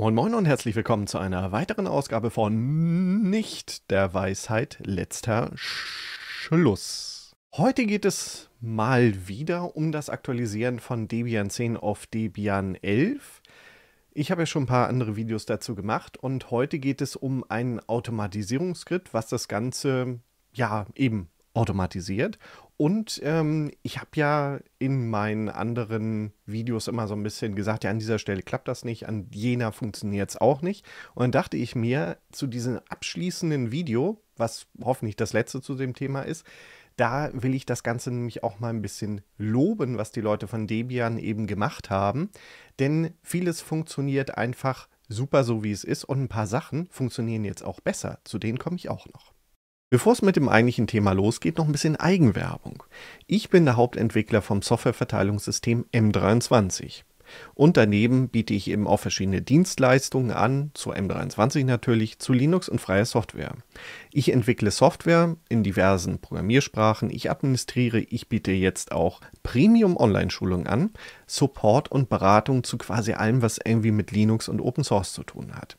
Moin Moin und herzlich willkommen zu einer weiteren Ausgabe von Nicht der Weisheit letzter Schluss. Heute geht es mal wieder um das Aktualisieren von Debian 10 auf Debian 11. Ich habe ja schon ein paar andere Videos dazu gemacht und heute geht es um einen Automatisierungsskript, was das Ganze ja eben automatisiert. Und ähm, ich habe ja in meinen anderen Videos immer so ein bisschen gesagt, ja, an dieser Stelle klappt das nicht, an jener funktioniert es auch nicht. Und dann dachte ich mir, zu diesem abschließenden Video, was hoffentlich das letzte zu dem Thema ist, da will ich das Ganze nämlich auch mal ein bisschen loben, was die Leute von Debian eben gemacht haben. Denn vieles funktioniert einfach super so, wie es ist. Und ein paar Sachen funktionieren jetzt auch besser. Zu denen komme ich auch noch. Bevor es mit dem eigentlichen Thema losgeht, noch ein bisschen Eigenwerbung. Ich bin der Hauptentwickler vom Softwareverteilungssystem M23. Und daneben biete ich eben auch verschiedene Dienstleistungen an, zu M23 natürlich, zu Linux und freier Software. Ich entwickle Software in diversen Programmiersprachen, ich administriere, ich biete jetzt auch Premium-Online-Schulungen an, Support und Beratung zu quasi allem, was irgendwie mit Linux und Open Source zu tun hat.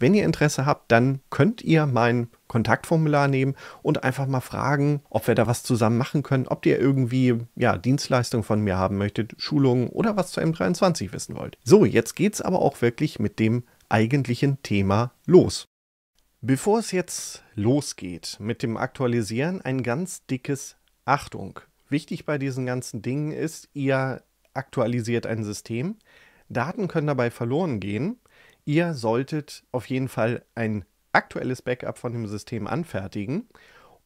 wenn ihr Interesse habt, dann könnt ihr mein Kontaktformular nehmen und einfach mal fragen, ob wir da was zusammen machen können, ob ihr irgendwie ja, Dienstleistungen von mir haben möchtet, Schulungen oder was zu M23 wissen wollt. So, jetzt geht es aber auch wirklich mit dem eigentlichen Thema los. Bevor es jetzt losgeht mit dem Aktualisieren, ein ganz dickes Achtung. Wichtig bei diesen ganzen Dingen ist, ihr aktualisiert ein System. Daten können dabei verloren gehen ihr solltet auf jeden Fall ein aktuelles Backup von dem System anfertigen.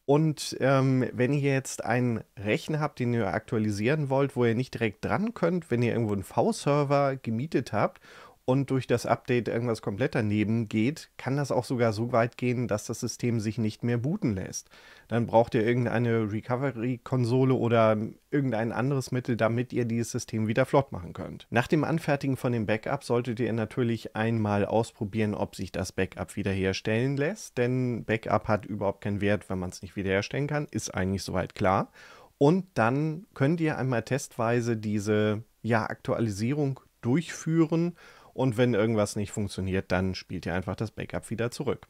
Und ähm, wenn ihr jetzt einen Rechner habt, den ihr aktualisieren wollt, wo ihr nicht direkt dran könnt, wenn ihr irgendwo einen V-Server gemietet habt und durch das Update irgendwas komplett daneben geht, kann das auch sogar so weit gehen, dass das System sich nicht mehr booten lässt. Dann braucht ihr irgendeine Recovery-Konsole oder irgendein anderes Mittel, damit ihr dieses System wieder flott machen könnt. Nach dem Anfertigen von dem Backup solltet ihr natürlich einmal ausprobieren, ob sich das Backup wiederherstellen lässt, denn Backup hat überhaupt keinen Wert, wenn man es nicht wiederherstellen kann, ist eigentlich soweit klar. Und dann könnt ihr einmal testweise diese ja, Aktualisierung durchführen und wenn irgendwas nicht funktioniert, dann spielt ihr einfach das Backup wieder zurück.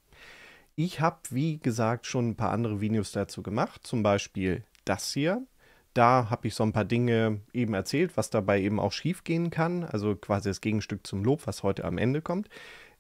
Ich habe, wie gesagt, schon ein paar andere Videos dazu gemacht, zum Beispiel das hier. Da habe ich so ein paar Dinge eben erzählt, was dabei eben auch schief gehen kann. Also quasi das Gegenstück zum Lob, was heute am Ende kommt.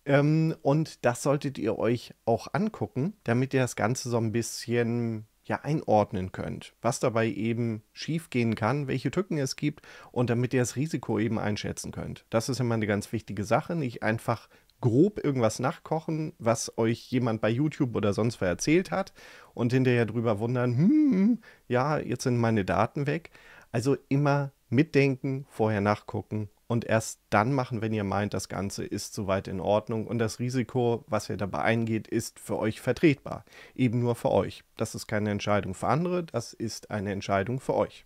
Ähm, und das solltet ihr euch auch angucken, damit ihr das Ganze so ein bisschen ja einordnen könnt, was dabei eben schiefgehen kann, welche Tücken es gibt und damit ihr das Risiko eben einschätzen könnt. Das ist immer eine ganz wichtige Sache, nicht einfach grob irgendwas nachkochen, was euch jemand bei YouTube oder sonst wo erzählt hat und hinterher drüber wundern, hm, hm ja, jetzt sind meine Daten weg. Also immer mitdenken, vorher nachgucken und erst dann machen, wenn ihr meint, das Ganze ist soweit in Ordnung und das Risiko, was ihr dabei eingeht, ist für euch vertretbar. Eben nur für euch. Das ist keine Entscheidung für andere, das ist eine Entscheidung für euch.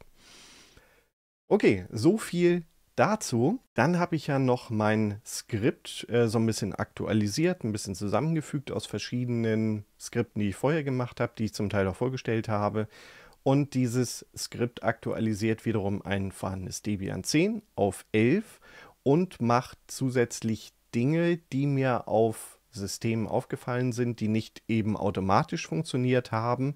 Okay, so viel dazu. Dann habe ich ja noch mein Skript äh, so ein bisschen aktualisiert, ein bisschen zusammengefügt aus verschiedenen Skripten, die ich vorher gemacht habe, die ich zum Teil auch vorgestellt habe und dieses Skript aktualisiert wiederum ein vorhandenes Debian 10 auf 11 und macht zusätzlich Dinge, die mir auf Systemen aufgefallen sind, die nicht eben automatisch funktioniert haben.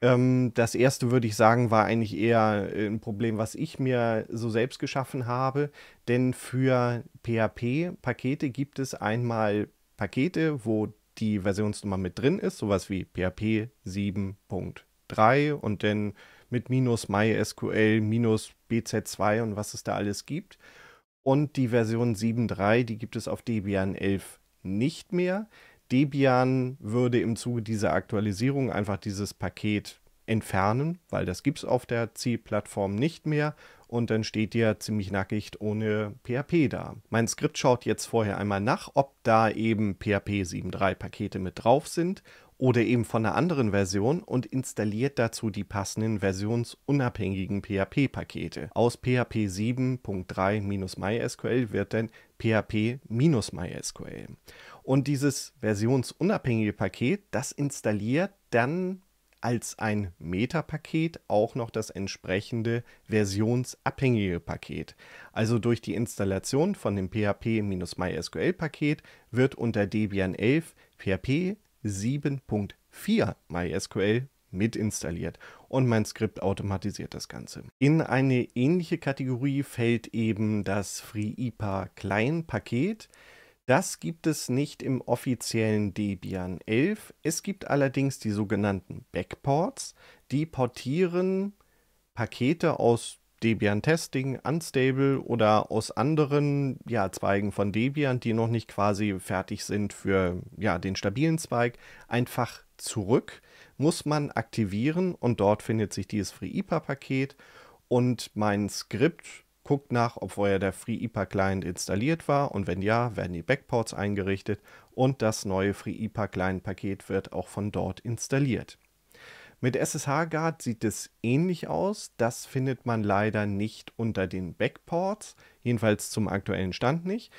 Ähm, das erste würde ich sagen, war eigentlich eher ein Problem, was ich mir so selbst geschaffen habe, denn für PHP-Pakete gibt es einmal Pakete, wo die Versionsnummer mit drin ist, sowas wie PHP 7. 3 und dann mit minus MySQL, minus BZ2 und was es da alles gibt. Und die Version 7.3, die gibt es auf Debian 11 nicht mehr. Debian würde im Zuge dieser Aktualisierung einfach dieses Paket entfernen, weil das gibt es auf der C-Plattform nicht mehr. Und dann steht ihr ziemlich nackig ohne PHP da. Mein Skript schaut jetzt vorher einmal nach, ob da eben PHP 7.3 Pakete mit drauf sind oder eben von einer anderen Version und installiert dazu die passenden versionsunabhängigen PHP-Pakete. Aus PHP 7.3-MySQL wird dann PHP-MySQL. Und dieses versionsunabhängige Paket, das installiert dann als ein Meta-Paket auch noch das entsprechende versionsabhängige Paket. Also durch die Installation von dem PHP-MySQL-Paket wird unter Debian 11 PHP 7.4 MySQL mit installiert und mein Skript automatisiert das Ganze. In eine ähnliche Kategorie fällt eben das FreeIPA Klein Paket. Das gibt es nicht im offiziellen Debian 11. Es gibt allerdings die sogenannten Backports, die portieren Pakete aus Debian Testing, Unstable oder aus anderen ja, Zweigen von Debian, die noch nicht quasi fertig sind für ja, den stabilen Zweig, einfach zurück, muss man aktivieren und dort findet sich dieses FreeIPA-Paket und mein Skript guckt nach, ob vorher der FreeIPA-Client installiert war und wenn ja, werden die Backports eingerichtet und das neue FreeIPA-Client-Paket wird auch von dort installiert. Mit SSH Guard sieht es ähnlich aus. Das findet man leider nicht unter den Backports, jedenfalls zum aktuellen Stand nicht.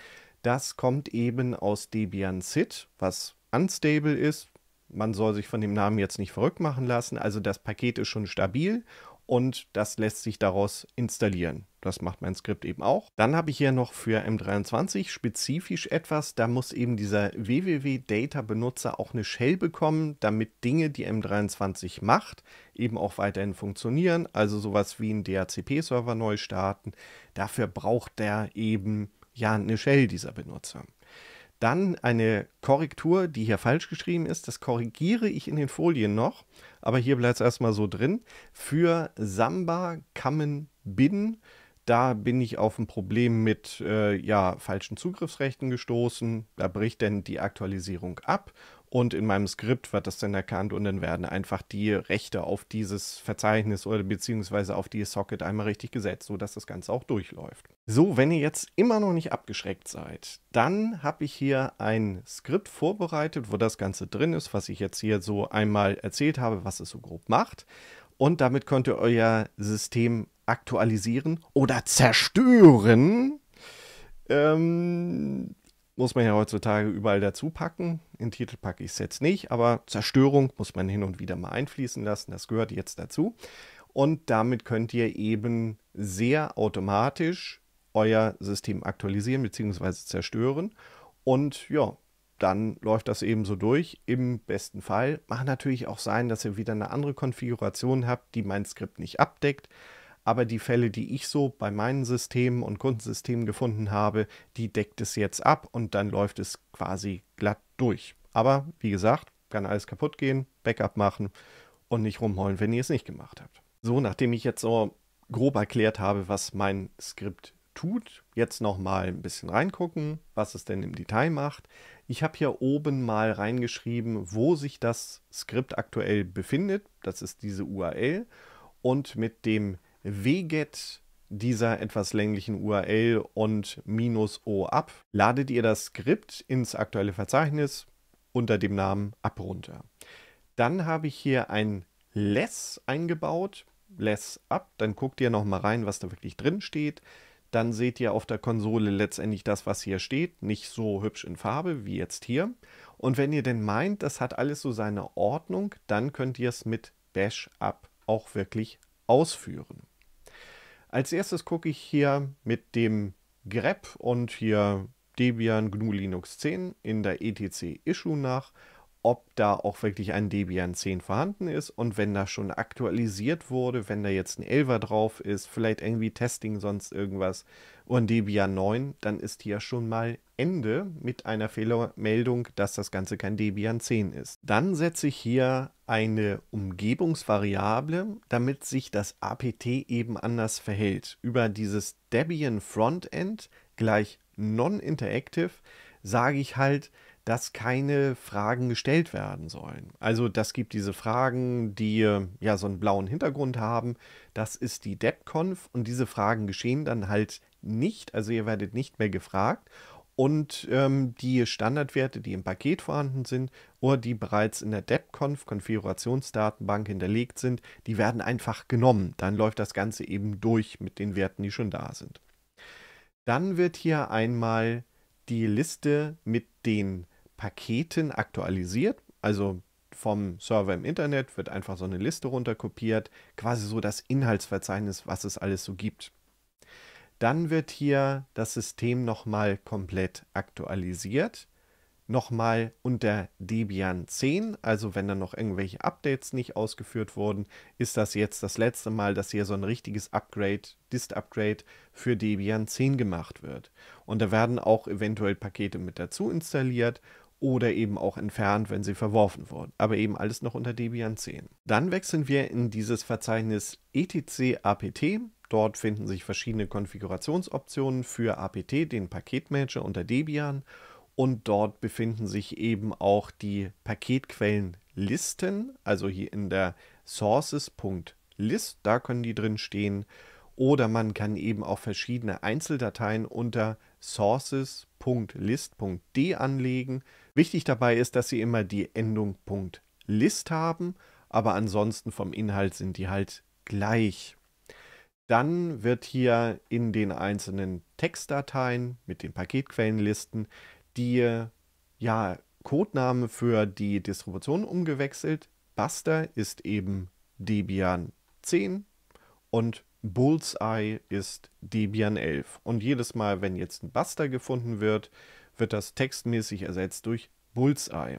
Das kommt eben aus Debian SID, was unstable ist. Man soll sich von dem Namen jetzt nicht verrückt machen lassen. Also das Paket ist schon stabil und das lässt sich daraus installieren. Das macht mein Skript eben auch. Dann habe ich hier noch für M23 spezifisch etwas. Da muss eben dieser wwwdata benutzer auch eine Shell bekommen, damit Dinge, die M23 macht, eben auch weiterhin funktionieren. Also sowas wie einen DHCP-Server neu starten. Dafür braucht der eben ja eine Shell, dieser Benutzer. Dann eine Korrektur, die hier falsch geschrieben ist. Das korrigiere ich in den Folien noch, aber hier bleibt es erstmal so drin. Für Samba, Kammen, Bin. Da bin ich auf ein Problem mit äh, ja, falschen Zugriffsrechten gestoßen. Da bricht denn die Aktualisierung ab und in meinem Skript wird das dann erkannt und dann werden einfach die Rechte auf dieses Verzeichnis oder beziehungsweise auf die Socket einmal richtig gesetzt, sodass das Ganze auch durchläuft. So, wenn ihr jetzt immer noch nicht abgeschreckt seid, dann habe ich hier ein Skript vorbereitet, wo das Ganze drin ist, was ich jetzt hier so einmal erzählt habe, was es so grob macht. Und damit könnt ihr euer System aktualisieren oder zerstören, ähm, muss man ja heutzutage überall dazu packen. In Titel packe ich es jetzt nicht, aber Zerstörung muss man hin und wieder mal einfließen lassen. Das gehört jetzt dazu. Und damit könnt ihr eben sehr automatisch euer System aktualisieren bzw. zerstören. Und ja, dann läuft das eben so durch. Im besten Fall. Macht natürlich auch sein, dass ihr wieder eine andere Konfiguration habt, die mein Skript nicht abdeckt aber die Fälle, die ich so bei meinen Systemen und Kundensystemen gefunden habe, die deckt es jetzt ab und dann läuft es quasi glatt durch. Aber wie gesagt, kann alles kaputt gehen, Backup machen und nicht rumheulen, wenn ihr es nicht gemacht habt. So, nachdem ich jetzt so grob erklärt habe, was mein Skript tut, jetzt nochmal ein bisschen reingucken, was es denn im Detail macht. Ich habe hier oben mal reingeschrieben, wo sich das Skript aktuell befindet. Das ist diese URL. Und mit dem wget dieser etwas länglichen URL und minus o ab, ladet ihr das Skript ins aktuelle Verzeichnis unter dem Namen ab runter. Dann habe ich hier ein less eingebaut, less ab, dann guckt ihr nochmal rein, was da wirklich drin steht. Dann seht ihr auf der Konsole letztendlich das, was hier steht, nicht so hübsch in Farbe wie jetzt hier. Und wenn ihr denn meint, das hat alles so seine Ordnung, dann könnt ihr es mit bash ab auch wirklich ausführen. Als erstes gucke ich hier mit dem grep und hier Debian GNU Linux 10 in der etc Issue nach ob da auch wirklich ein Debian 10 vorhanden ist und wenn da schon aktualisiert wurde, wenn da jetzt ein 11er drauf ist, vielleicht irgendwie Testing, sonst irgendwas und Debian 9, dann ist hier schon mal Ende mit einer Fehlermeldung, dass das Ganze kein Debian 10 ist. Dann setze ich hier eine Umgebungsvariable, damit sich das APT eben anders verhält. Über dieses Debian Frontend gleich Non-Interactive sage ich halt, dass keine Fragen gestellt werden sollen. Also das gibt diese Fragen, die äh, ja so einen blauen Hintergrund haben. Das ist die DebConf und diese Fragen geschehen dann halt nicht. Also ihr werdet nicht mehr gefragt. Und ähm, die Standardwerte, die im Paket vorhanden sind oder die bereits in der DebConf Konfigurationsdatenbank hinterlegt sind, die werden einfach genommen. Dann läuft das Ganze eben durch mit den Werten, die schon da sind. Dann wird hier einmal die Liste mit den Paketen aktualisiert. Also vom Server im Internet wird einfach so eine Liste runterkopiert, quasi so das Inhaltsverzeichnis, was es alles so gibt. Dann wird hier das System nochmal komplett aktualisiert nochmal unter Debian 10. Also wenn dann noch irgendwelche Updates nicht ausgeführt wurden, ist das jetzt das letzte Mal, dass hier so ein richtiges Upgrade, Dist-Upgrade für Debian 10 gemacht wird. Und da werden auch eventuell Pakete mit dazu installiert oder eben auch entfernt, wenn sie verworfen wurden. Aber eben alles noch unter Debian 10. Dann wechseln wir in dieses Verzeichnis etc apt. Dort finden sich verschiedene Konfigurationsoptionen für apt, den Paketmanager unter Debian. Und dort befinden sich eben auch die Paketquellenlisten, also hier in der sources.list, da können die drin stehen. Oder man kann eben auch verschiedene Einzeldateien unter sources.list.d anlegen. Wichtig dabei ist, dass Sie immer die Endung .list haben, aber ansonsten vom Inhalt sind die halt gleich. Dann wird hier in den einzelnen Textdateien mit den Paketquellenlisten die ja, Codename für die Distribution umgewechselt. Buster ist eben Debian 10 und Bullseye ist Debian 11. Und jedes Mal, wenn jetzt ein Buster gefunden wird, wird das textmäßig ersetzt durch Bullseye.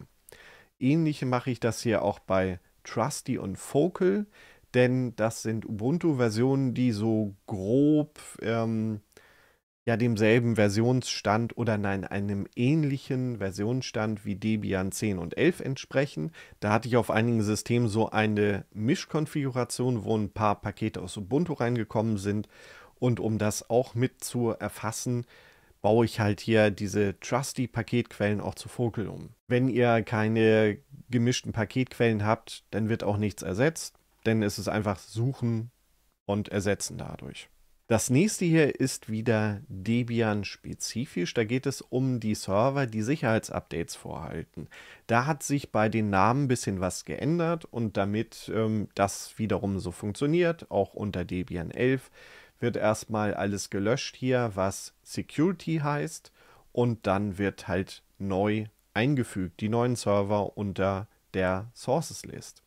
Ähnlich mache ich das hier auch bei Trusty und Focal, denn das sind Ubuntu-Versionen, die so grob ähm, ja demselben Versionsstand oder nein, einem ähnlichen Versionsstand wie Debian 10 und 11 entsprechen. Da hatte ich auf einigen Systemen so eine Mischkonfiguration, wo ein paar Pakete aus Ubuntu reingekommen sind. Und um das auch mit zu erfassen, baue ich halt hier diese trusty Paketquellen auch zu Vogel um. Wenn ihr keine gemischten Paketquellen habt, dann wird auch nichts ersetzt, denn es ist einfach suchen und ersetzen dadurch. Das nächste hier ist wieder Debian-spezifisch. Da geht es um die Server, die Sicherheitsupdates vorhalten. Da hat sich bei den Namen ein bisschen was geändert und damit ähm, das wiederum so funktioniert, auch unter Debian 11, wird erstmal alles gelöscht hier, was Security heißt und dann wird halt neu eingefügt, die neuen Server unter der Sources List.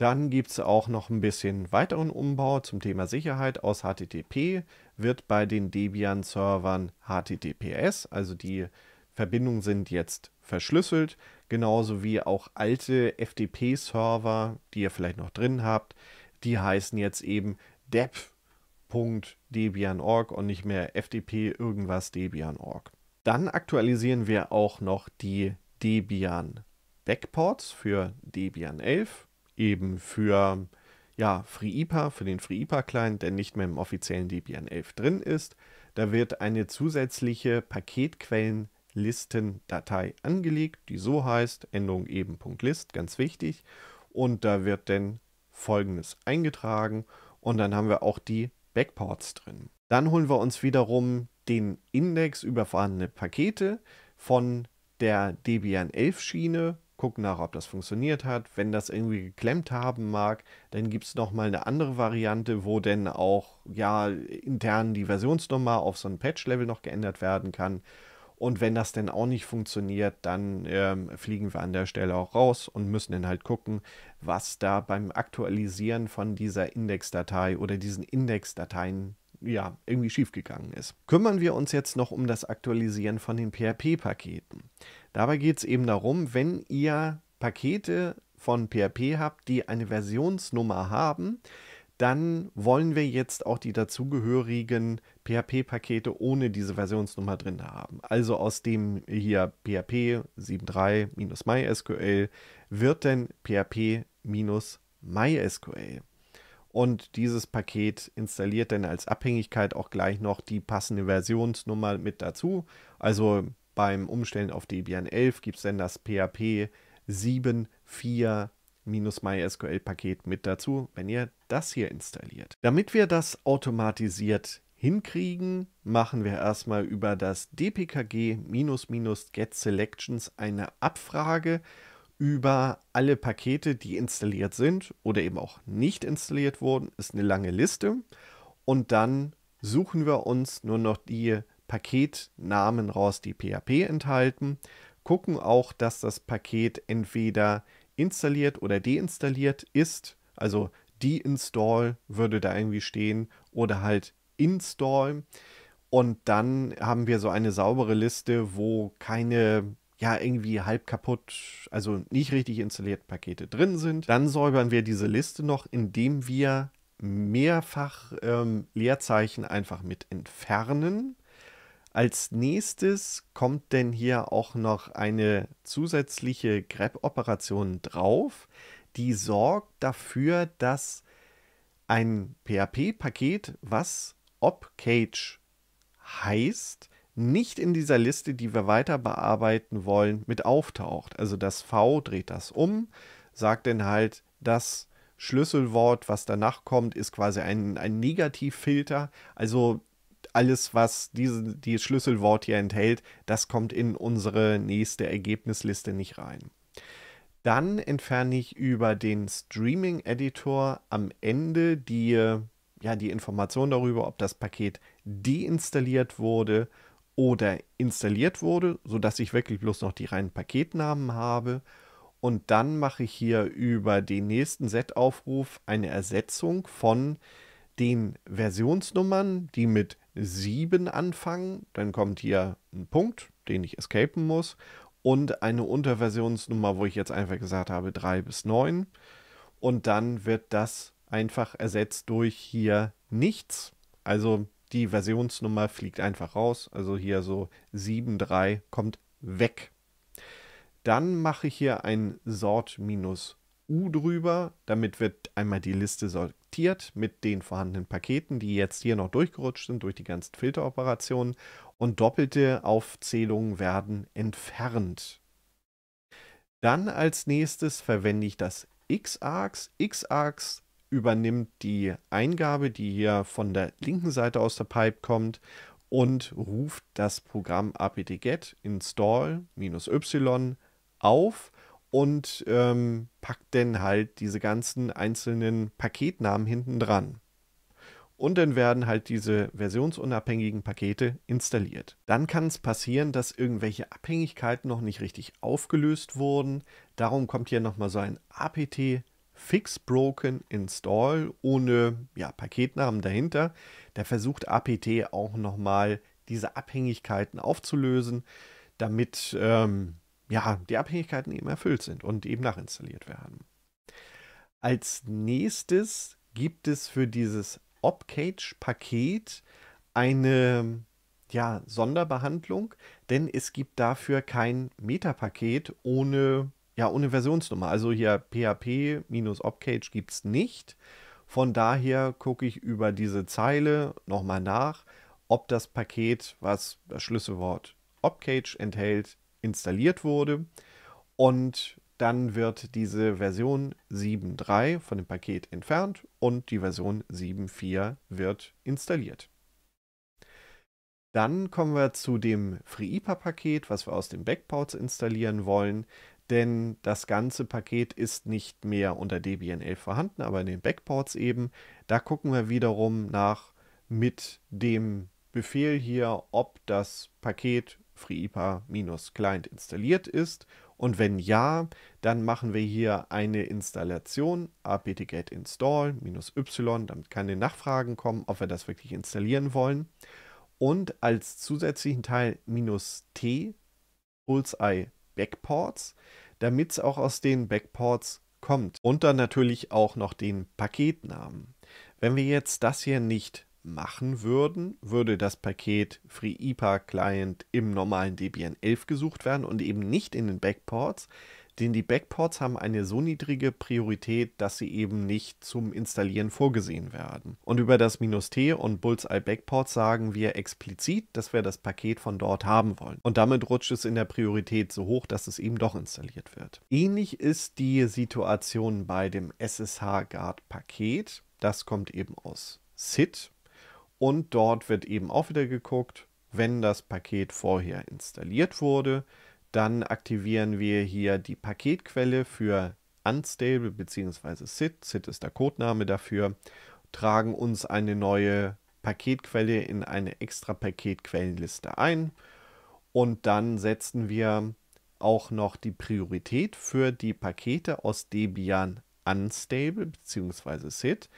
Dann gibt es auch noch ein bisschen weiteren Umbau zum Thema Sicherheit. Aus HTTP wird bei den Debian-Servern HTTPS, also die Verbindungen sind jetzt verschlüsselt, genauso wie auch alte FTP-Server, die ihr vielleicht noch drin habt, die heißen jetzt eben dev.debian.org und nicht mehr FTP irgendwas Debian.org. Dann aktualisieren wir auch noch die Debian Backports für Debian 11 eben für ja, FreeIPA, für den FreeIPA-Client, der nicht mehr im offiziellen Debian 11 drin ist. Da wird eine zusätzliche Paketquellenlistendatei angelegt, die so heißt, Endung eben .list, ganz wichtig. Und da wird dann folgendes eingetragen und dann haben wir auch die Backports drin. Dann holen wir uns wiederum den Index über vorhandene Pakete von der Debian 11 Schiene gucken nach, ob das funktioniert hat. Wenn das irgendwie geklemmt haben mag, dann gibt es nochmal eine andere Variante, wo dann auch ja intern die Versionsnummer auf so ein Patch-Level noch geändert werden kann. Und wenn das denn auch nicht funktioniert, dann ähm, fliegen wir an der Stelle auch raus und müssen dann halt gucken, was da beim Aktualisieren von dieser Indexdatei oder diesen Indexdateien ja, irgendwie schiefgegangen ist. Kümmern wir uns jetzt noch um das Aktualisieren von den PHP-Paketen. Dabei geht es eben darum, wenn ihr Pakete von PHP habt, die eine Versionsnummer haben, dann wollen wir jetzt auch die dazugehörigen PHP-Pakete ohne diese Versionsnummer drin haben. Also aus dem hier PHP 7.3-MySQL wird dann PHP-MySQL. Und dieses Paket installiert dann als Abhängigkeit auch gleich noch die passende Versionsnummer mit dazu. Also beim Umstellen auf Debian 11 gibt es dann das PHP 7.4 MySQL-Paket mit dazu, wenn ihr das hier installiert. Damit wir das automatisiert hinkriegen, machen wir erstmal über das dpkg-get selections eine Abfrage über alle Pakete, die installiert sind oder eben auch nicht installiert wurden, ist eine lange Liste. Und dann suchen wir uns nur noch die Paketnamen raus, die PHP enthalten, gucken auch, dass das Paket entweder installiert oder deinstalliert ist. Also deinstall würde da irgendwie stehen oder halt install. Und dann haben wir so eine saubere Liste, wo keine ja irgendwie halb kaputt, also nicht richtig installiert Pakete drin sind. Dann säubern wir diese Liste noch, indem wir mehrfach ähm, Leerzeichen einfach mit entfernen. Als nächstes kommt denn hier auch noch eine zusätzliche grab operation drauf, die sorgt dafür, dass ein PHP-Paket, was obcage heißt, nicht in dieser Liste, die wir weiter bearbeiten wollen, mit auftaucht. Also das V dreht das um, sagt dann halt, das Schlüsselwort, was danach kommt, ist quasi ein, ein Negativfilter. Also alles, was diese, dieses Schlüsselwort hier enthält, das kommt in unsere nächste Ergebnisliste nicht rein. Dann entferne ich über den Streaming-Editor am Ende die, ja, die Information darüber, ob das Paket deinstalliert wurde oder installiert wurde, sodass ich wirklich bloß noch die reinen Paketnamen habe. Und dann mache ich hier über den nächsten Set-Aufruf eine Ersetzung von den Versionsnummern, die mit 7 anfangen. Dann kommt hier ein Punkt, den ich escapen muss. Und eine Unterversionsnummer, wo ich jetzt einfach gesagt habe 3 bis 9. Und dann wird das einfach ersetzt durch hier nichts. Also die Versionsnummer fliegt einfach raus. Also hier so 7.3 kommt weg. Dann mache ich hier ein Sort-U drüber. Damit wird einmal die Liste sortiert mit den vorhandenen Paketen, die jetzt hier noch durchgerutscht sind durch die ganzen Filteroperationen. Und doppelte Aufzählungen werden entfernt. Dann als nächstes verwende ich das X-Arcs. X-Arcs übernimmt die Eingabe, die hier von der linken Seite aus der Pipe kommt und ruft das Programm apt-get install-y auf und ähm, packt dann halt diese ganzen einzelnen Paketnamen hinten dran. Und dann werden halt diese versionsunabhängigen Pakete installiert. Dann kann es passieren, dass irgendwelche Abhängigkeiten noch nicht richtig aufgelöst wurden. Darum kommt hier nochmal so ein apt Fix Broken Install ohne ja, Paketnamen dahinter. Da versucht APT auch nochmal diese Abhängigkeiten aufzulösen, damit ähm, ja, die Abhängigkeiten eben erfüllt sind und eben nachinstalliert werden. Als nächstes gibt es für dieses Opcage-Paket eine ja, Sonderbehandlung, denn es gibt dafür kein Metapaket ohne ja, ohne Versionsnummer. Also hier PHP-Opcage gibt es nicht. Von daher gucke ich über diese Zeile nochmal nach, ob das Paket, was das Schlüsselwort Opcage enthält, installiert wurde. Und dann wird diese Version 7.3 von dem Paket entfernt und die Version 7.4 wird installiert. Dann kommen wir zu dem FreeIPA-Paket, was wir aus dem Backports installieren wollen denn das ganze Paket ist nicht mehr unter Debian 11 vorhanden, aber in den Backports eben. Da gucken wir wiederum nach mit dem Befehl hier, ob das Paket FreeIPA-Client installiert ist. Und wenn ja, dann machen wir hier eine Installation, apt-get install-y, damit keine Nachfragen kommen, ob wir das wirklich installieren wollen. Und als zusätzlichen Teil minus t, Bullseye Backports, damit es auch aus den Backports kommt. Und dann natürlich auch noch den Paketnamen. Wenn wir jetzt das hier nicht machen würden, würde das Paket FreeIPA Client im normalen Debian 11 gesucht werden und eben nicht in den Backports. Denn die Backports haben eine so niedrige Priorität, dass sie eben nicht zum Installieren vorgesehen werden. Und über das Minus "-t und Bullseye Backport sagen wir explizit, dass wir das Paket von dort haben wollen. Und damit rutscht es in der Priorität so hoch, dass es eben doch installiert wird. Ähnlich ist die Situation bei dem SSH-Guard-Paket. Das kommt eben aus SIT Und dort wird eben auch wieder geguckt, wenn das Paket vorher installiert wurde, dann aktivieren wir hier die Paketquelle für Unstable bzw. sit, sit ist der Codename dafür. Tragen uns eine neue Paketquelle in eine extra Paketquellenliste ein. Und dann setzen wir auch noch die Priorität für die Pakete aus Debian Unstable bzw. sit,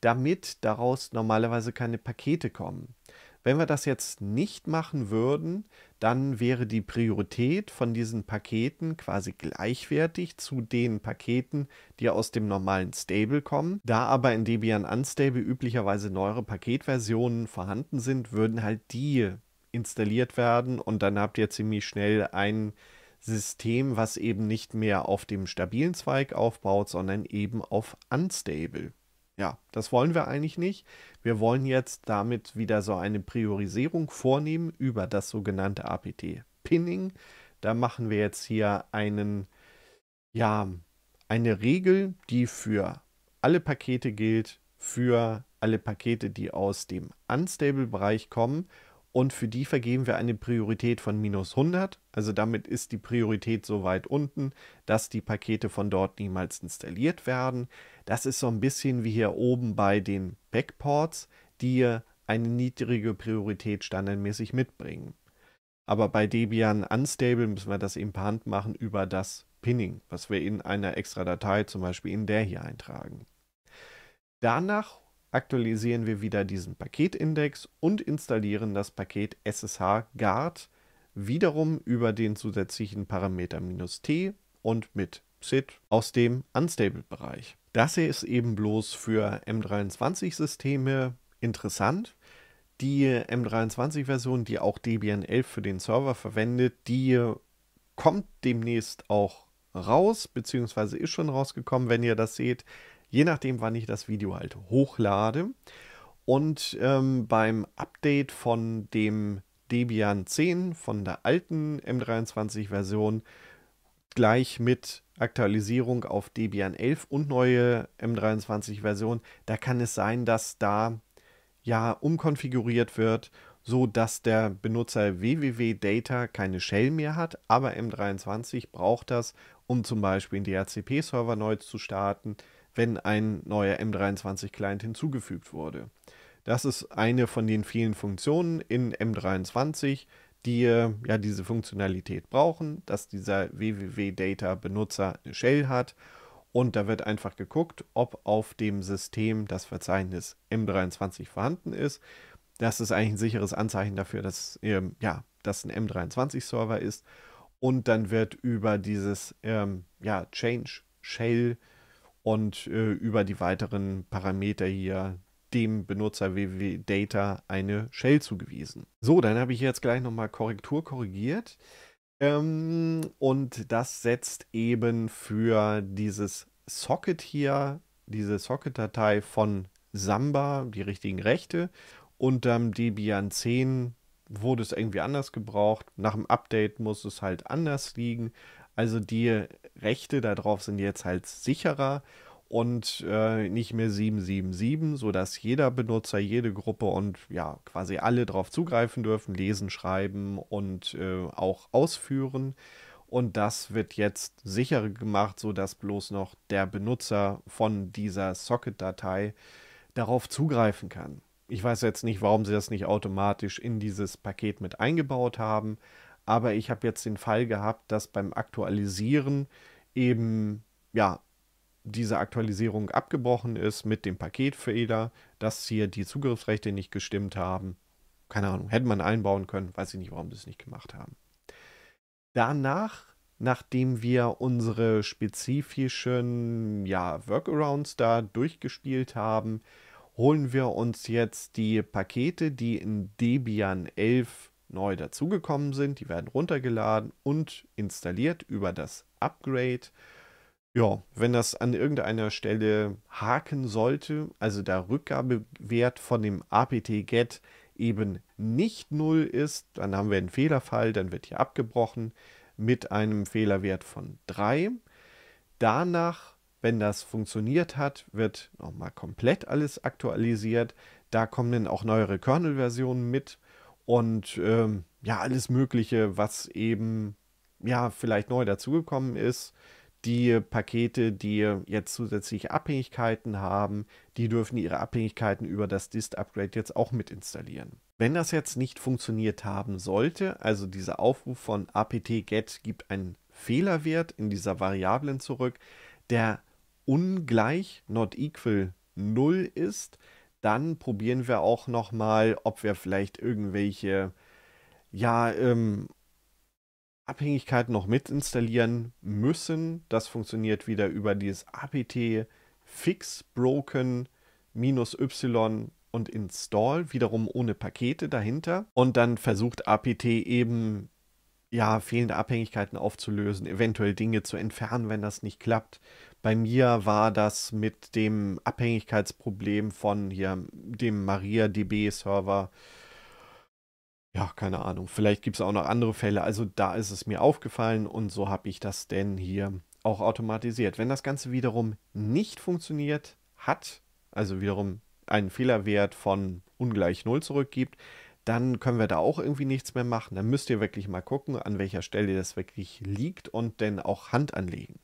damit daraus normalerweise keine Pakete kommen. Wenn wir das jetzt nicht machen würden, dann wäre die Priorität von diesen Paketen quasi gleichwertig zu den Paketen, die aus dem normalen Stable kommen. Da aber in Debian Unstable üblicherweise neuere Paketversionen vorhanden sind, würden halt die installiert werden und dann habt ihr ziemlich schnell ein System, was eben nicht mehr auf dem stabilen Zweig aufbaut, sondern eben auf Unstable. Ja, das wollen wir eigentlich nicht. Wir wollen jetzt damit wieder so eine Priorisierung vornehmen über das sogenannte APT Pinning. Da machen wir jetzt hier einen, ja, eine Regel, die für alle Pakete gilt, für alle Pakete, die aus dem Unstable-Bereich kommen und für die vergeben wir eine Priorität von minus 100. Also damit ist die Priorität so weit unten, dass die Pakete von dort niemals installiert werden. Das ist so ein bisschen wie hier oben bei den Backports, die eine niedrige Priorität standardmäßig mitbringen. Aber bei Debian Unstable müssen wir das eben per Hand machen über das Pinning, was wir in einer extra Datei, zum Beispiel in der hier eintragen. Danach aktualisieren wir wieder diesen Paketindex und installieren das Paket SSH Guard wiederum über den zusätzlichen Parameter "-t und mit SID aus dem Unstable-Bereich. Das hier ist eben bloß für M23-Systeme interessant. Die M23-Version, die auch Debian 11 für den Server verwendet, die kommt demnächst auch raus, beziehungsweise ist schon rausgekommen, wenn ihr das seht je nachdem, wann ich das Video halt hochlade. Und ähm, beim Update von dem Debian 10, von der alten M23-Version, gleich mit Aktualisierung auf Debian 11 und neue M23-Version, da kann es sein, dass da ja umkonfiguriert wird, so dass der Benutzer www.data keine Shell mehr hat, aber M23 braucht das, um zum Beispiel einen DHCP-Server neu zu starten, wenn ein neuer M23-Client hinzugefügt wurde. Das ist eine von den vielen Funktionen in M23, die äh, ja diese Funktionalität brauchen, dass dieser www-data-Benutzer eine Shell hat und da wird einfach geguckt, ob auf dem System das Verzeichnis M23 vorhanden ist. Das ist eigentlich ein sicheres Anzeichen dafür, dass ähm, ja, das ein M23-Server ist. Und dann wird über dieses ähm, ja, Change Shell und äh, über die weiteren Parameter hier dem Benutzer www.data eine Shell zugewiesen. So, dann habe ich jetzt gleich nochmal Korrektur korrigiert. Ähm, und das setzt eben für dieses Socket hier, diese Socket-Datei von Samba, die richtigen Rechte. Unterm Debian 10 wurde es irgendwie anders gebraucht. Nach dem Update muss es halt anders liegen. Also die Rechte darauf sind jetzt halt sicherer und äh, nicht mehr 777, sodass jeder Benutzer, jede Gruppe und ja, quasi alle darauf zugreifen dürfen, lesen, schreiben und äh, auch ausführen. Und das wird jetzt sicherer gemacht, sodass bloß noch der Benutzer von dieser Socket-Datei darauf zugreifen kann. Ich weiß jetzt nicht, warum sie das nicht automatisch in dieses Paket mit eingebaut haben, aber ich habe jetzt den Fall gehabt, dass beim Aktualisieren eben ja diese Aktualisierung abgebrochen ist mit dem Paketfehler, dass hier die Zugriffsrechte nicht gestimmt haben. Keine Ahnung, hätte man einbauen können, weiß ich nicht, warum sie es nicht gemacht haben. Danach, nachdem wir unsere spezifischen ja, Workarounds da durchgespielt haben, holen wir uns jetzt die Pakete, die in Debian 11 neu dazugekommen sind. Die werden runtergeladen und installiert über das Upgrade. Ja, wenn das an irgendeiner Stelle haken sollte, also der Rückgabewert von dem apt-get e eben nicht 0 ist, dann haben wir einen Fehlerfall, dann wird hier abgebrochen mit einem Fehlerwert von 3. Danach, wenn das funktioniert hat, wird nochmal komplett alles aktualisiert. Da kommen dann auch neuere Kernel-Versionen mit und ähm, ja, alles Mögliche, was eben ja vielleicht neu dazugekommen ist. Die Pakete, die jetzt zusätzliche Abhängigkeiten haben, die dürfen ihre Abhängigkeiten über das Dist-Upgrade jetzt auch mit installieren. Wenn das jetzt nicht funktioniert haben sollte, also dieser Aufruf von apt-get e gibt einen Fehlerwert in dieser Variablen zurück, der ungleich, not equal 0 ist, dann probieren wir auch noch mal, ob wir vielleicht irgendwelche ja ähm, Abhängigkeiten noch mit installieren müssen. Das funktioniert wieder über dieses apt fix broken y und install wiederum ohne Pakete dahinter und dann versucht apt eben ja fehlende Abhängigkeiten aufzulösen, eventuell Dinge zu entfernen, wenn das nicht klappt bei mir war das mit dem Abhängigkeitsproblem von hier dem MariaDB-Server. Ja, keine Ahnung. Vielleicht gibt es auch noch andere Fälle. Also da ist es mir aufgefallen und so habe ich das denn hier auch automatisiert. Wenn das Ganze wiederum nicht funktioniert hat, also wiederum einen Fehlerwert von ungleich 0 zurückgibt, dann können wir da auch irgendwie nichts mehr machen. Dann müsst ihr wirklich mal gucken, an welcher Stelle das wirklich liegt und dann auch Hand anlegen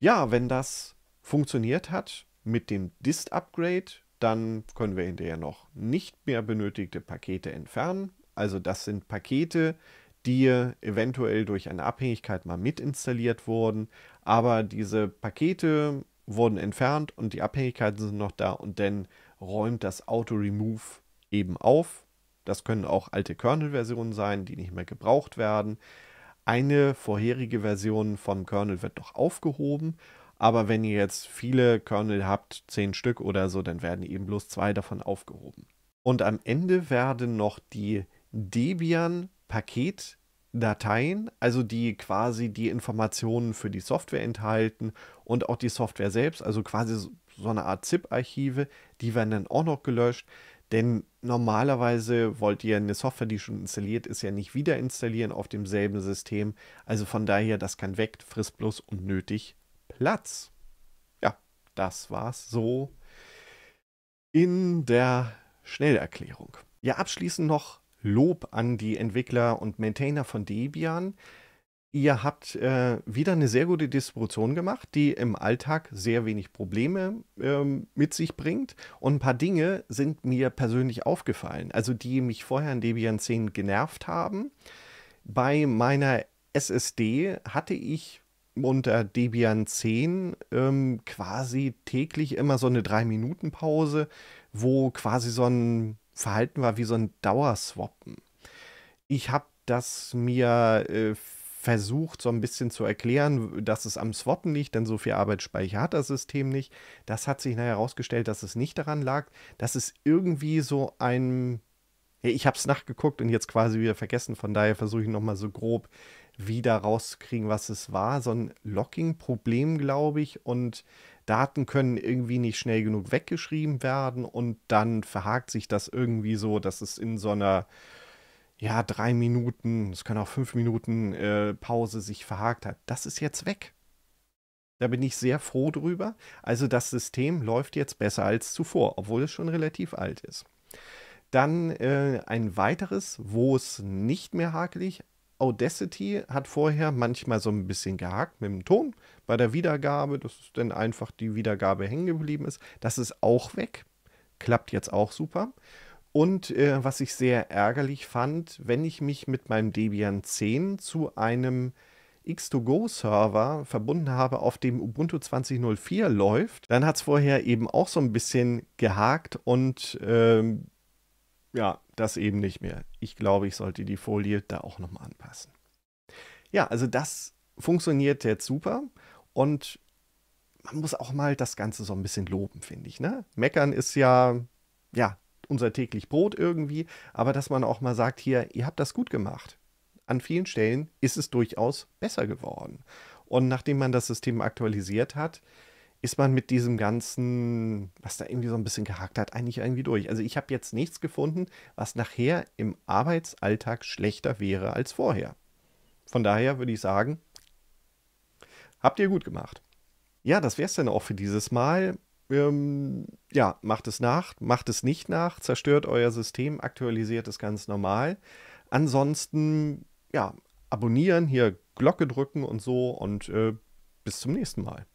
ja, wenn das funktioniert hat mit dem Dist-Upgrade, dann können wir hinterher noch nicht mehr benötigte Pakete entfernen. Also das sind Pakete, die eventuell durch eine Abhängigkeit mal mitinstalliert wurden, aber diese Pakete wurden entfernt und die Abhängigkeiten sind noch da und dann räumt das Auto-Remove eben auf. Das können auch alte Kernel-Versionen sein, die nicht mehr gebraucht werden eine vorherige Version vom Kernel wird noch aufgehoben. Aber wenn ihr jetzt viele Kernel habt, zehn Stück oder so, dann werden eben bloß zwei davon aufgehoben. Und am Ende werden noch die Debian-Paketdateien, also die quasi die Informationen für die Software enthalten und auch die Software selbst, also quasi so eine Art ZIP-Archive, die werden dann auch noch gelöscht. Denn normalerweise wollt ihr eine Software, die schon installiert ist, ja nicht wieder installieren auf demselben System. Also von daher, das kann weg, frisst bloß unnötig Platz. Ja, das war's so in der Schnellerklärung. Ja, abschließend noch Lob an die Entwickler und Maintainer von Debian. Ihr habt äh, wieder eine sehr gute Distribution gemacht, die im Alltag sehr wenig Probleme ähm, mit sich bringt. Und ein paar Dinge sind mir persönlich aufgefallen, also die mich vorher in Debian 10 genervt haben. Bei meiner SSD hatte ich unter Debian 10 ähm, quasi täglich immer so eine 3-Minuten-Pause, wo quasi so ein Verhalten war wie so ein Dauerswappen. Ich habe das mir äh, versucht so ein bisschen zu erklären, dass es am Swappen liegt, denn so viel Arbeitsspeicher hat das System nicht. Das hat sich nachher herausgestellt, dass es nicht daran lag. Das ist irgendwie so ein... Ich habe es nachgeguckt und jetzt quasi wieder vergessen, von daher versuche ich nochmal so grob wieder rauszukriegen, was es war. So ein Locking-Problem, glaube ich, und Daten können irgendwie nicht schnell genug weggeschrieben werden und dann verhakt sich das irgendwie so, dass es in so einer ja, drei Minuten, es können auch fünf Minuten äh, Pause sich verhakt hat. Das ist jetzt weg. Da bin ich sehr froh drüber. Also das System läuft jetzt besser als zuvor, obwohl es schon relativ alt ist. Dann äh, ein weiteres, wo es nicht mehr hakelig. Audacity hat vorher manchmal so ein bisschen gehakt mit dem Ton bei der Wiedergabe, dass dann einfach die Wiedergabe hängen geblieben ist. Das ist auch weg. Klappt jetzt auch super. Und äh, was ich sehr ärgerlich fand, wenn ich mich mit meinem Debian 10 zu einem X2Go-Server verbunden habe, auf dem Ubuntu 20.04 läuft, dann hat es vorher eben auch so ein bisschen gehakt und ähm, ja, das eben nicht mehr. Ich glaube, ich sollte die Folie da auch nochmal anpassen. Ja, also das funktioniert jetzt super und man muss auch mal das Ganze so ein bisschen loben, finde ich. Ne? Meckern ist ja, ja, unser täglich Brot irgendwie, aber dass man auch mal sagt, hier, ihr habt das gut gemacht. An vielen Stellen ist es durchaus besser geworden. Und nachdem man das System aktualisiert hat, ist man mit diesem ganzen, was da irgendwie so ein bisschen gehakt hat, eigentlich irgendwie durch. Also ich habe jetzt nichts gefunden, was nachher im Arbeitsalltag schlechter wäre als vorher. Von daher würde ich sagen, habt ihr gut gemacht. Ja, das wäre es dann auch für dieses Mal. Ähm, ja, macht es nach, macht es nicht nach, zerstört euer System, aktualisiert es ganz normal. Ansonsten, ja, abonnieren, hier Glocke drücken und so und äh, bis zum nächsten Mal.